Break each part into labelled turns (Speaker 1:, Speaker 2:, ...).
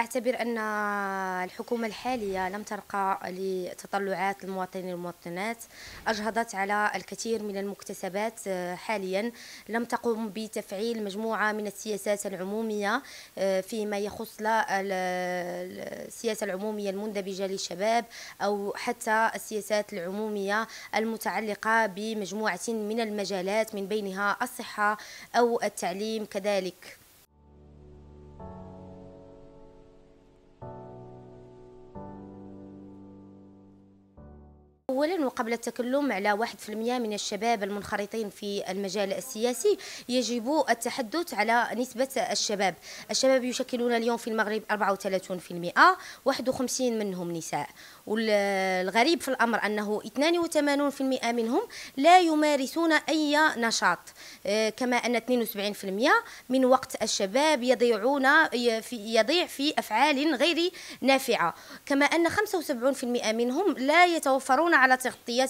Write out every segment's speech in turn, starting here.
Speaker 1: اعتبر ان الحكومه الحاليه لم ترقى لتطلعات المواطنين والمواطنات اجهضت على الكثير من المكتسبات آه، حاليا لم تقم بتفعيل مجموعه من السياسات العموميه آه، فيما يخص لا السياسه العموميه المندبجه للشباب او حتى السياسات العموميه المتعلقه بمجموعه من المجالات من بينها الصحه او التعليم كذلك أولا وقبل التكلم على 1% من الشباب المنخرطين في المجال السياسي يجب التحدث على نسبة الشباب الشباب يشكلون اليوم في المغرب 34% 51 منهم نساء والغريب في الأمر أنه 82% منهم لا يمارسون أي نشاط آه، كما أن 72% من وقت الشباب يضيعون يضيع في أفعال غير نافعة كما أن 75% منهم لا يتوفرون على تغطية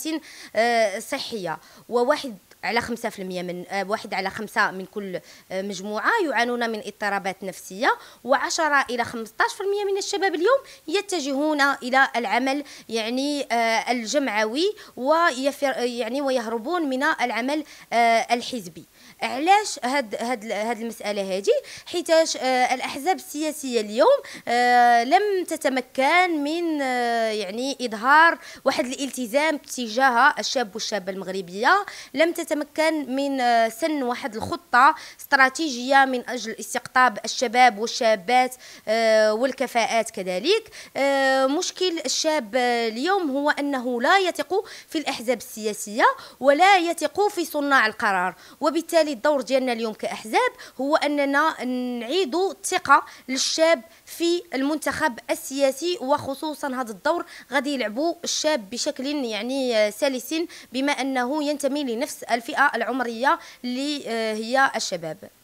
Speaker 1: آه، صحية وواحد على 5% من آه، واحد على خمسة من كل آه، مجموعة يعانون من اضطرابات نفسية و10 إلى 15% من الشباب اليوم يتجهون إلى العمل يعني آه، الجمعوي ويفر يعني ويهربون من العمل الحزبي علاش هاد هاد هاد المساله هادي حيتاش آه الاحزاب السياسيه اليوم آه لم تتمكن من آه يعني اظهار واحد الالتزام تجاه الشاب والشابه المغربيه لم تت نتمكن من آه، سن واحد الخطة استراتيجية من أجل استقطاب الشباب والشابات آه، والكفاءات كذلك آه، مشكل الشاب اليوم هو أنه لا يثق في الأحزاب السياسية ولا يثق في صناع القرار وبالتالي الدور ديالنا اليوم كأحزاب هو أننا نعيد الثقة للشاب في المنتخب السياسي وخصوصا هذا الدور غادي يلعبوا الشاب بشكل يعني سلس بما أنه ينتمي لنفس الفئة العمرية اللي هي الشباب